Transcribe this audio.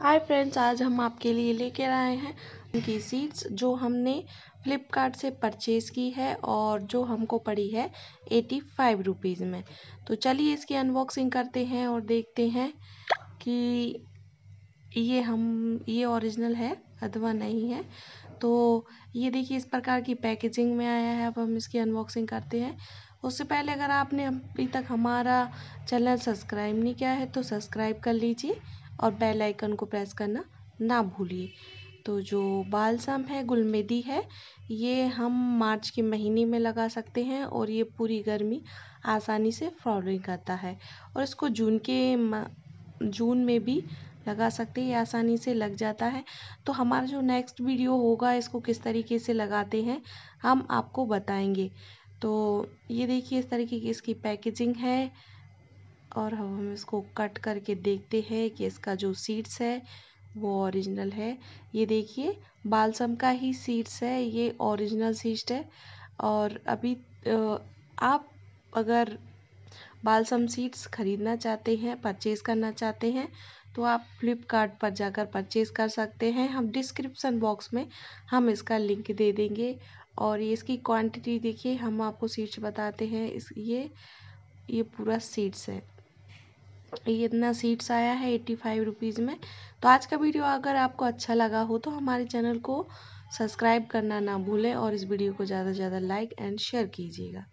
hi friends आज हम आपके लिए लेकर आए हैं उनकी सीड्स जो हमने फ्लिपकार्ट से परचेज़ की है और जो हमको पड़ी है एटी फाइव रुपीज़ में तो चलिए इसकी अनबॉक्सिंग करते हैं और देखते हैं कि ये हम ये ओरिजिनल है अथवा नहीं है तो ये देखिए इस प्रकार की पैकेजिंग में आया है अब हम इसकी अनबॉक्सिंग करते हैं उससे पहले अगर आपने अभी तक हमारा चैनल सब्सक्राइब नहीं किया है तो सब्सक्राइब कर लीजिए और बेल आइकन को प्रेस करना ना भूलिए तो जो बालसम है गुलमेदी है ये हम मार्च के महीने में लगा सकते हैं और ये पूरी गर्मी आसानी से फ्लॉवरिंग करता है और इसको जून के जून में भी लगा सकते हैं आसानी से लग जाता है तो हमारा जो नेक्स्ट वीडियो होगा इसको किस तरीके से लगाते हैं हम आपको बताएंगे तो ये देखिए इस तरीके की इसकी पैकेजिंग है और हम हम इसको कट करके देखते हैं कि इसका जो सीड्स है वो ओरिजिनल है ये देखिए बालसम का ही सीड्स है ये ओरिजिनल सीड्स है और अभी आप अगर बालसम सीड्स खरीदना चाहते हैं परचेज़ करना चाहते हैं तो आप फ्लिपकार्ट पर जाकर परचेज़ कर सकते हैं हम डिस्क्रिप्सन बॉक्स में हम इसका लिंक दे देंगे और ये इसकी क्वांटिटी देखिए हम आपको सीड्स बताते हैं इस ये ये पूरा सीड्स है ये इतना सीड्स आया है एट्टी फाइव रुपीज़ में तो आज का वीडियो अगर आपको अच्छा लगा हो तो हमारे चैनल को सब्सक्राइब करना ना भूलें और इस वीडियो को ज़्यादा से ज़्यादा लाइक एंड शेयर कीजिएगा